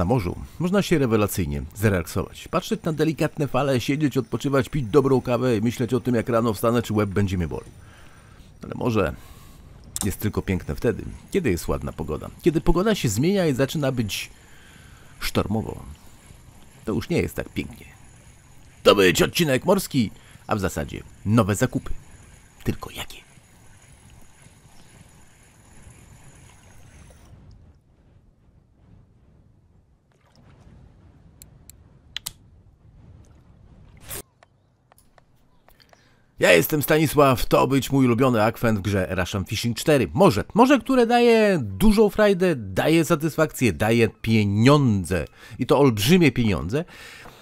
Na morzu można się rewelacyjnie zrelaksować, patrzeć na delikatne fale, siedzieć, odpoczywać, pić dobrą kawę i myśleć o tym, jak rano wstanę, czy łeb będzie mnie Ale może jest tylko piękne wtedy, kiedy jest ładna pogoda. Kiedy pogoda się zmienia i zaczyna być sztormowo, to już nie jest tak pięknie. To być odcinek morski, a w zasadzie nowe zakupy. Tylko jakie? Ja jestem Stanisław, to być mój ulubiony akwent w grze Russian Fishing 4. Może, może, które daje dużą frajdę, daje satysfakcję, daje pieniądze. I to olbrzymie pieniądze.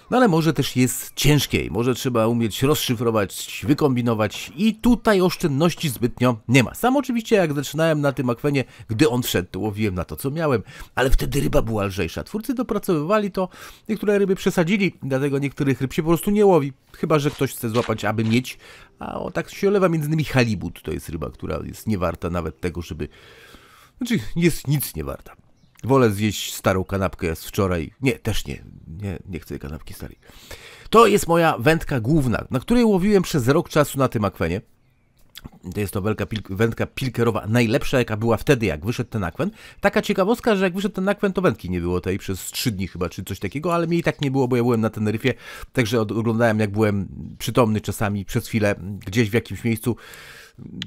No ale może też jest ciężkiej, może trzeba umieć rozszyfrować, wykombinować i tutaj oszczędności zbytnio nie ma. Sam oczywiście jak zaczynałem na tym akwenie, gdy on wszedł, to łowiłem na to, co miałem, ale wtedy ryba była lżejsza. Twórcy dopracowywali to, niektóre ryby przesadzili, dlatego niektórych ryb się po prostu nie łowi, chyba że ktoś chce złapać, aby mieć, a o, tak się olewa między innymi halibut, to jest ryba, która jest niewarta nawet tego, żeby... Znaczy, jest nic niewarta. Wolę zjeść starą kanapkę z wczoraj. Nie, też nie. Nie, nie chcę kanapki starej. To jest moja wędka główna, na której łowiłem przez rok czasu na tym akwenie. To jest to wędka, wędka pilkerowa, najlepsza jaka była wtedy, jak wyszedł ten akwen. Taka ciekawostka, że jak wyszedł ten akwen, to wędki nie było tej przez 3 dni chyba, czy coś takiego, ale mnie i tak nie było, bo ja byłem na Teneryfie, także oglądałem jak byłem przytomny czasami przez chwilę gdzieś w jakimś miejscu,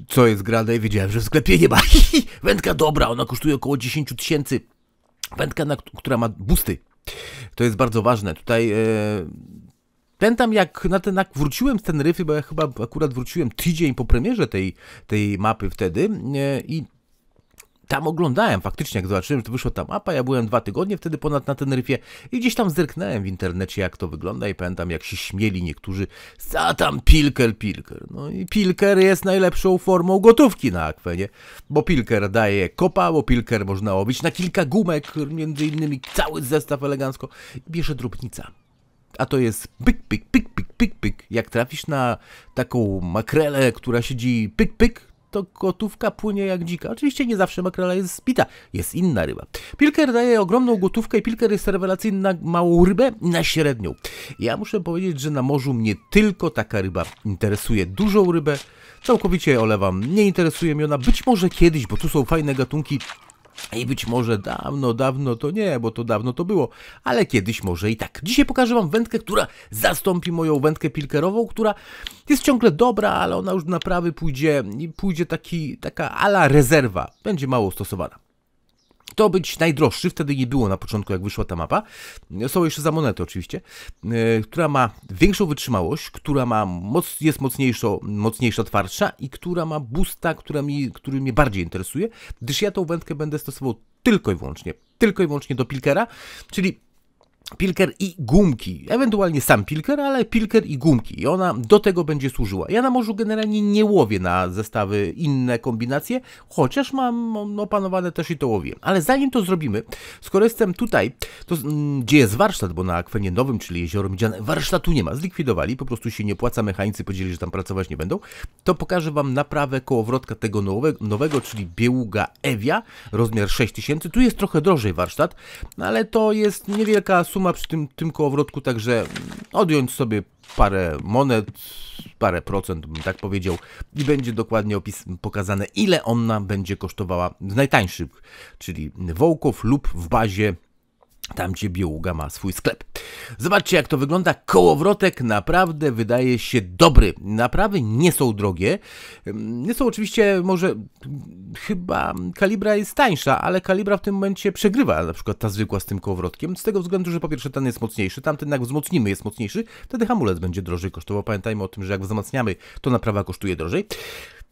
co jest grane i wiedziałem, że w sklepie nie ma. wędka dobra, ona kosztuje około 10 tysięcy. Pętka, na, która ma busty. To jest bardzo ważne. Tutaj e, ten pamiętam jak na ten jak wróciłem z ryfy, bo ja chyba akurat wróciłem tydzień po premierze tej, tej mapy wtedy e, i tam oglądałem faktycznie, jak zobaczyłem, że to wyszła ta mapa, ja byłem dwa tygodnie wtedy ponad na Teneryfie i gdzieś tam zerknąłem w internecie, jak to wygląda i pamiętam, jak się śmieli niektórzy, za tam Pilker, Pilker. No i Pilker jest najlepszą formą gotówki na akwenie, bo Pilker daje kopa, bo Pilker można łowić na kilka gumek, między innymi cały zestaw elegancko i bierze drobnica. A to jest pyk, pyk, pyk, pyk, pyk, pyk. Jak trafisz na taką makrelę, która siedzi pyk, pyk, to gotówka płynie jak dzika. Oczywiście nie zawsze makrela jest spita, jest inna ryba. Pilker daje ogromną gotówkę i pilker jest rewelacyjny na małą rybę i na średnią. Ja muszę powiedzieć, że na morzu mnie tylko taka ryba interesuje. Dużą rybę całkowicie olewam, nie interesuje mnie ona. Być może kiedyś, bo tu są fajne gatunki, i być może dawno, dawno to nie, bo to dawno to było, ale kiedyś może i tak. Dzisiaj pokażę Wam wędkę, która zastąpi moją wędkę pilkerową, która jest ciągle dobra, ale ona już do naprawy pójdzie, i pójdzie taki, taka ala rezerwa, będzie mało stosowana to być najdroższy, wtedy nie było na początku, jak wyszła ta mapa. Są jeszcze za monety oczywiście, e, która ma większą wytrzymałość, która ma moc, jest mocniejsza, mocniejsza, twardsza i która ma busta, która mi, który mnie bardziej interesuje, gdyż ja tą wędkę będę stosował tylko i wyłącznie, tylko i wyłącznie do pilkera, czyli Pilker i gumki, ewentualnie sam pilker, ale pilker i gumki i ona do tego będzie służyła. Ja na morzu generalnie nie łowię na zestawy inne kombinacje, chociaż mam opanowane też i to łowię. Ale zanim to zrobimy, skoro jestem tutaj, to mm, gdzie jest warsztat, bo na akwenie nowym, czyli jezioro Miedziane, warsztatu nie ma, zlikwidowali, po prostu się nie płaca, mechanicy podzieli, że tam pracować nie będą, to pokażę Wam naprawę kołowrotka tego nowego, nowego czyli Bieługa Ewia, rozmiar 6000. Tu jest trochę drożej warsztat, ale to jest niewielka suma ma przy tym, tym kołowrotku, także odjąć sobie parę monet, parę procent, bym tak powiedział, i będzie dokładnie opis pokazane, ile ona będzie kosztowała z najtańszych, czyli wołków lub w bazie tam gdzie Bieługa ma swój sklep. Zobaczcie jak to wygląda. Kołowrotek naprawdę wydaje się dobry. Naprawy nie są drogie. Nie są oczywiście może chyba kalibra jest tańsza, ale kalibra w tym momencie przegrywa na przykład ta zwykła z tym kołowrotkiem. Z tego względu, że po pierwsze ten jest mocniejszy, tamten jak wzmocnimy jest mocniejszy, wtedy hamulec będzie drożej kosztował. Pamiętajmy o tym, że jak wzmacniamy to naprawa kosztuje drożej.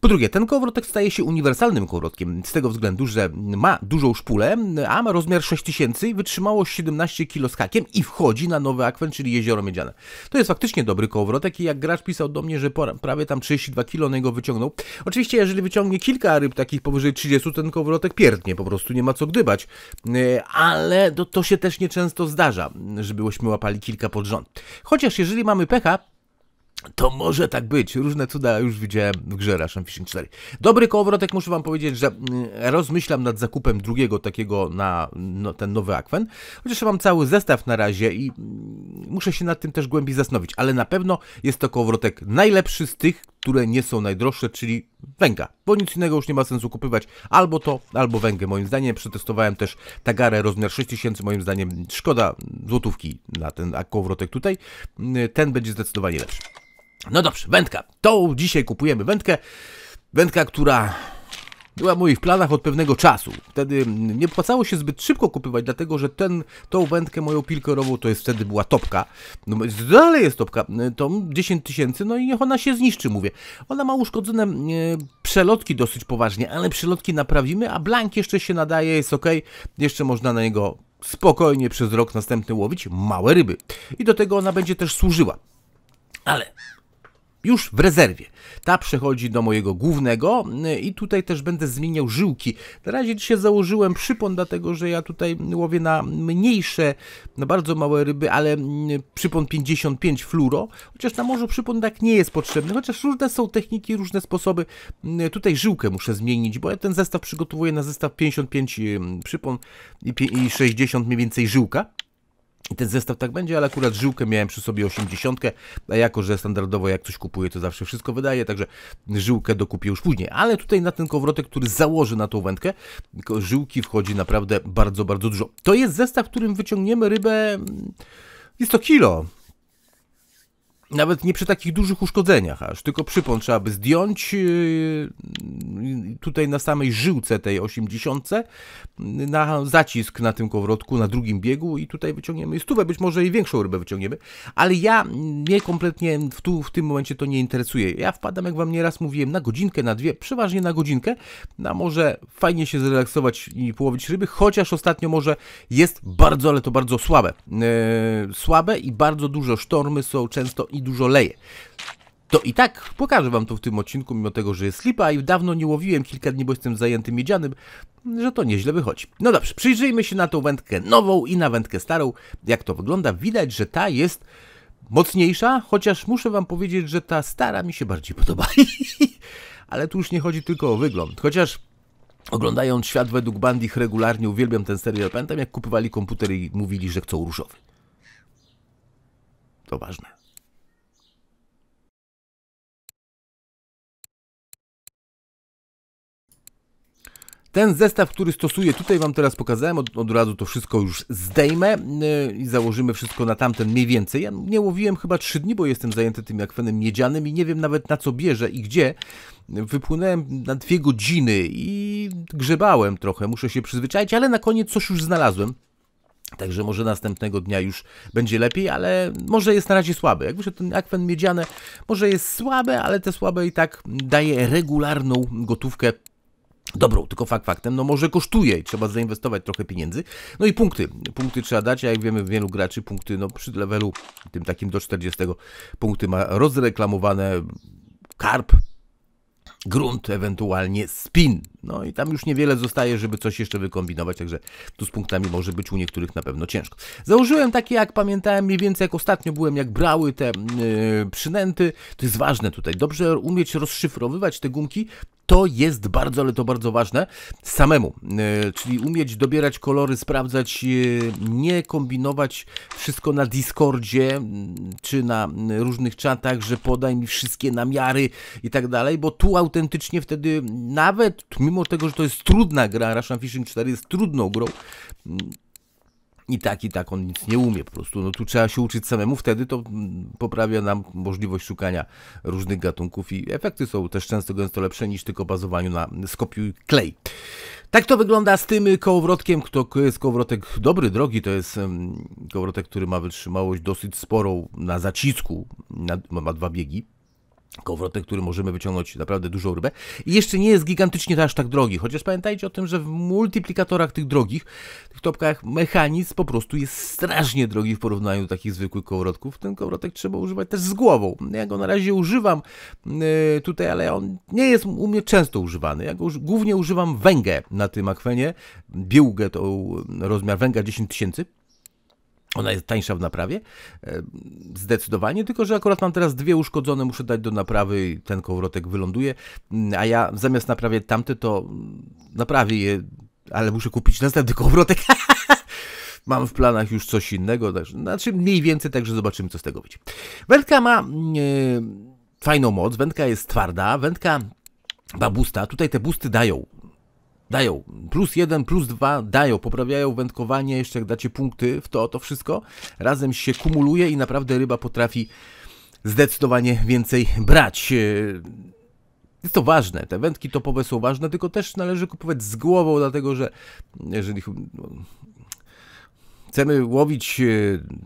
Po drugie, ten kowrotek staje się uniwersalnym kowrotkiem z tego względu, że ma dużą szpulę, a ma rozmiar 6000 i wytrzymało 17 kg z hakiem i wchodzi na nowy akwen, czyli jezioro miedziane. To jest faktycznie dobry kowrotek i jak gracz pisał do mnie, że prawie tam 32 kg na niego wyciągnął. Oczywiście, jeżeli wyciągnie kilka ryb takich powyżej 30, ten kowrotek pierdnie, po prostu nie ma co gdybać. E, ale to, to się też nieczęsto zdarza, żebyśmy łapali kilka pod rząd. Chociaż jeżeli mamy pecha, to może tak być. Różne cuda już widziałem w grze Russian Fishing 4. Dobry kołowrotek, muszę wam powiedzieć, że mm, rozmyślam nad zakupem drugiego takiego na no, ten nowy akwen. Chociaż mam cały zestaw na razie i mm, muszę się nad tym też głębiej zastanowić. Ale na pewno jest to kołowrotek najlepszy z tych, które nie są najdroższe, czyli węga. Bo nic innego już nie ma sensu kupywać. Albo to, albo węgę. Moim zdaniem przetestowałem też tagarę rozmiar 6000. Moim zdaniem szkoda złotówki na ten kołowrotek tutaj. Mm, ten będzie zdecydowanie lepszy. No dobrze, wędka. To dzisiaj kupujemy wędkę. Wędka, która była w moich planach od pewnego czasu. Wtedy mm, nie opłacało się zbyt szybko kupywać, dlatego że ten, tą wędkę moją pilkorową, to jest wtedy była topka, no, dalej jest topka, y, to 10 tysięcy, no i niech ona się zniszczy, mówię. Ona ma uszkodzone e, przelotki dosyć poważnie, ale przelotki naprawimy, a blank jeszcze się nadaje, jest ok, jeszcze można na niego spokojnie przez rok następny łowić małe ryby. I do tego ona będzie też służyła. Ale już w rezerwie. Ta przechodzi do mojego głównego y, i tutaj też będę zmieniał żyłki. Na razie dzisiaj założyłem przypon, dlatego że ja tutaj łowię na mniejsze, na no bardzo małe ryby, ale y, przypon 55 fluoro, chociaż na morzu przypon tak nie jest potrzebny, chociaż różne są techniki, różne sposoby. Y, tutaj żyłkę muszę zmienić, bo ja ten zestaw przygotowuję na zestaw 55 przypon i 60 mniej więcej żyłka ten zestaw tak będzie, ale akurat żyłkę miałem przy sobie 80, a jako, że standardowo jak coś kupuję, to zawsze wszystko wydaje, także żyłkę dokupię już później. Ale tutaj na ten kowrotek, który założy na tą wędkę, żyłki wchodzi naprawdę bardzo, bardzo dużo. To jest zestaw, w którym wyciągniemy rybę... Mm, jest to kilo, nawet nie przy takich dużych uszkodzeniach aż, tylko przypon trzeba by zdjąć yy, tutaj na samej żyłce tej 80, yy, na zacisk na tym kowrotku, na drugim biegu i tutaj wyciągniemy stówę, być może i większą rybę wyciągniemy, ale ja mnie kompletnie w, tu, w tym momencie to nie interesuje. Ja wpadam, jak wam nieraz mówiłem, na godzinkę, na dwie, przeważnie na godzinkę, na no, może fajnie się zrelaksować i połowić ryby, chociaż ostatnio może jest bardzo, ale to bardzo słabe. Yy, słabe i bardzo dużo sztormy są często i dużo leje. To i tak pokażę wam to w tym odcinku, mimo tego, że jest lipa i dawno nie łowiłem kilka dni, bo jestem zajęty miedzianym, że to nieźle wychodzi. No dobrze, przyjrzyjmy się na tą wędkę nową i na wędkę starą, jak to wygląda. Widać, że ta jest mocniejsza, chociaż muszę wam powiedzieć, że ta stara mi się bardziej podoba. Ale tu już nie chodzi tylko o wygląd, chociaż oglądając Świat według Bandich regularnie uwielbiam ten serial. Pamiętam jak kupywali komputery i mówili, że chcą różowy. To ważne. Ten zestaw, który stosuję, tutaj Wam teraz pokazałem, od, od razu to wszystko już zdejmę y, i założymy wszystko na tamten mniej więcej. Ja nie łowiłem chyba 3 dni, bo jestem zajęty tym akwenem miedzianym i nie wiem nawet na co bierze i gdzie. Wypłynąłem na dwie godziny i grzebałem trochę, muszę się przyzwyczaić, ale na koniec coś już znalazłem. Także może następnego dnia już będzie lepiej, ale może jest na razie słaby. Jak wyszedł ten akwen miedziany, może jest słabe, ale te słabe i tak daje regularną gotówkę dobrą, tylko fakt faktem, no może kosztuje i trzeba zainwestować trochę pieniędzy. No i punkty. Punkty trzeba dać, a jak wiemy wielu graczy punkty no przy levelu tym takim do 40 punkty ma rozreklamowane karp, grunt, ewentualnie spin. No i tam już niewiele zostaje, żeby coś jeszcze wykombinować, także tu z punktami może być u niektórych na pewno ciężko. Założyłem takie, jak pamiętałem, mniej więcej jak ostatnio byłem, jak brały te yy, przynęty. To jest ważne tutaj, dobrze umieć rozszyfrowywać te gumki, to jest bardzo, ale to bardzo ważne, samemu. E, czyli umieć dobierać kolory, sprawdzać, e, nie kombinować wszystko na Discordzie czy na różnych czatach, że podaj mi wszystkie namiary i tak dalej, bo tu autentycznie wtedy nawet, mimo tego, że to jest trudna gra, Russian Fishing 4 jest trudną grą, i tak, i tak on nic nie umie po prostu. No tu trzeba się uczyć samemu, wtedy to poprawia nam możliwość szukania różnych gatunków i efekty są też często gęsto lepsze niż tylko bazowaniu na skopiuj klej. Tak to wygląda z tym kołowrotkiem, to jest kołowrotek dobry, drogi, to jest kołowrotek, który ma wytrzymałość dosyć sporą na zacisku, ma dwa biegi, kowrotek, który możemy wyciągnąć naprawdę dużą rybę. I jeszcze nie jest gigantycznie aż tak drogi, chociaż pamiętajcie o tym, że w multiplikatorach tych drogich, tych topkach, mechanizm po prostu jest strasznie drogi w porównaniu do takich zwykłych kowrotków. Ten kowrotek trzeba używać też z głową. Ja go na razie używam y, tutaj, ale on nie jest u mnie często używany. Ja go głównie używam węgę na tym akwenie, biłgę, to y, rozmiar węga 10 tysięcy. Ona jest tańsza w naprawie, e, zdecydowanie, tylko że akurat mam teraz dwie uszkodzone, muszę dać do naprawy i ten kołowrotek wyląduje, mm, a ja zamiast naprawię tamte, to naprawię je, ale muszę kupić następny kołowrotek. Mam w planach już coś innego, także, znaczy mniej więcej, także zobaczymy, co z tego wyjdzie. Wędka ma yy, fajną moc, wędka jest twarda, wędka ma busta, tutaj te busty dają dają plus jeden, plus dwa, dają, poprawiają wędkowanie, jeszcze jak dacie punkty w to, to wszystko razem się kumuluje i naprawdę ryba potrafi zdecydowanie więcej brać. E, jest to ważne, te wędki topowe są ważne, tylko też należy kupować z głową, dlatego że jeżeli chcemy łowić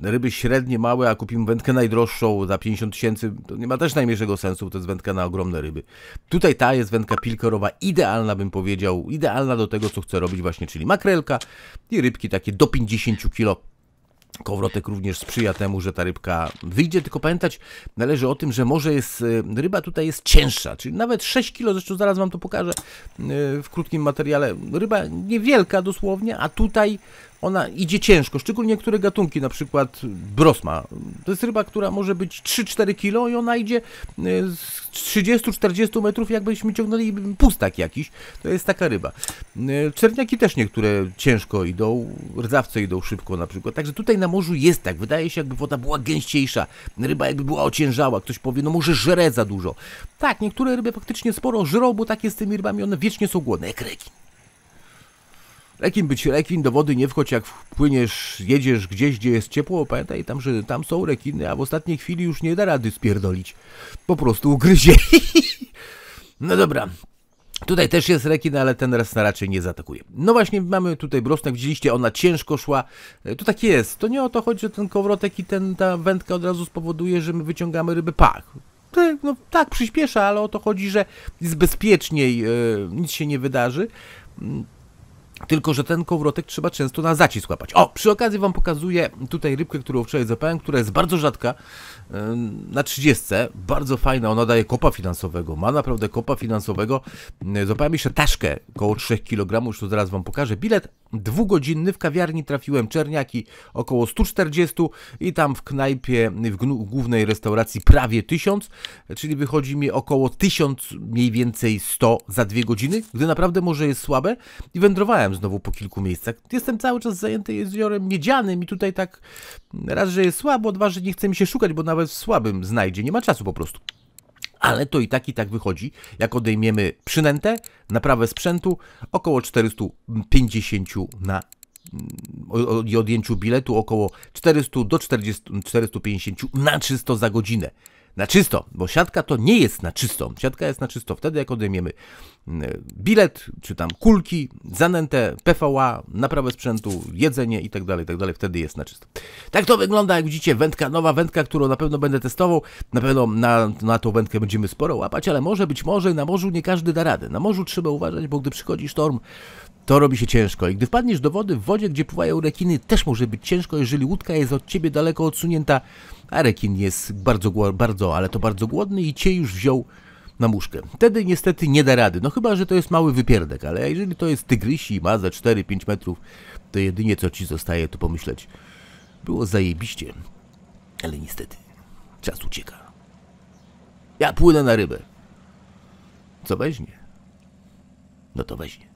e, ryby średnie, małe, a kupimy wędkę najdroższą za 50 tysięcy, to nie ma też najmniejszego sensu, to jest wędka na ogromne ryby. Tutaj ta jest wędka pilkerowa, idealna bym powiedział, idealna do tego, co chcę robić właśnie, czyli makrelka i rybki takie do 50 kg. Kowrotek również sprzyja temu, że ta rybka wyjdzie, tylko pamiętać należy o tym, że może jest, e, ryba tutaj jest cięższa, czyli nawet 6 kg, zresztą zaraz Wam to pokażę e, w krótkim materiale. Ryba niewielka dosłownie, a tutaj ona idzie ciężko, szczególnie niektóre gatunki, na przykład brosma. To jest ryba, która może być 3-4 kilo i ona idzie e, z 30-40 metrów, jakbyśmy ciągnęli pustak jakiś. To jest taka ryba. E, czerniaki też niektóre ciężko idą, rdzawce idą szybko na przykład. Także tutaj na morzu jest tak. Wydaje się, jakby woda była gęściejsza, ryba jakby była ociężała. Ktoś powie, no może żre za dużo. Tak, niektóre ryby faktycznie sporo żrą, bo tak jest z tymi rybami, one wiecznie są głodne, jak rekin. Rekin być rekin, do wody nie wchodź, jak płyniesz, jedziesz gdzieś, gdzie jest ciepło, pamiętaj tam, że tam są rekiny, a w ostatniej chwili już nie da rady spierdolić. Po prostu ugryzie. no dobra. Tutaj też jest rekin, ale ten raz raczej nie zaatakuje. No właśnie, mamy tutaj brosnek, widzieliście, ona ciężko szła. E, to tak jest. To nie o to chodzi, że ten kowrotek i ten, ta wędka od razu spowoduje, że my wyciągamy ryby pach. No tak, przyspiesza, ale o to chodzi, że jest bezpieczniej, e, nic się nie wydarzy. Tylko, że ten kołowrotek trzeba często na zacisk łapać. O, przy okazji Wam pokazuję tutaj rybkę, którą wczoraj zapałem, która jest bardzo rzadka, na 30, bardzo fajna, ona daje kopa finansowego, ma naprawdę kopa finansowego. E, zapałem jeszcze taszkę, około 3 kg, już to zaraz Wam pokażę. Bilet dwugodzinny, w kawiarni trafiłem czerniaki około 140 i tam w knajpie, w głównej restauracji prawie 1000, czyli wychodzi mi około 1000, mniej więcej 100 za dwie godziny, gdy naprawdę może jest słabe i wędrowałem pojechałem znowu po kilku miejscach. Jestem cały czas zajęty jeziorem miedzianym i tutaj tak raz, że jest słabo, dwa, że nie chce mi się szukać, bo nawet w słabym znajdzie. Nie ma czasu po prostu. Ale to i tak i tak wychodzi. Jak odejmiemy przynętę, naprawę sprzętu, około 450 na mm, i odjęciu biletu około 400 do 40, 450 na czysto za godzinę. Na czysto, bo siatka to nie jest na czysto. Siatka jest na czysto wtedy, jak odejmiemy Y, bilet, czy tam kulki, zanętę, PVA, naprawę sprzętu, jedzenie i tak dalej, tak dalej Wtedy jest na czysto. Tak to wygląda, jak widzicie, wędka, nowa wędka, którą na pewno będę testował. Na pewno na, na tą wędkę będziemy sporo łapać, ale może, być może na morzu nie każdy da radę. Na morzu trzeba uważać, bo gdy przychodzi sztorm, to robi się ciężko. I gdy wpadniesz do wody w wodzie, gdzie pływają rekiny, też może być ciężko, jeżeli łódka jest od ciebie daleko odsunięta, a rekin jest bardzo, bardzo, ale to bardzo głodny i cię już wziął na muszkę. Wtedy niestety nie da rady, no chyba, że to jest mały wypierdek, ale jeżeli to jest tygrysi i ma za 4-5 metrów, to jedynie co ci zostaje to pomyśleć. Było zajebiście, ale niestety czas ucieka. Ja płynę na rybę. Co weźmie? No to weźmie.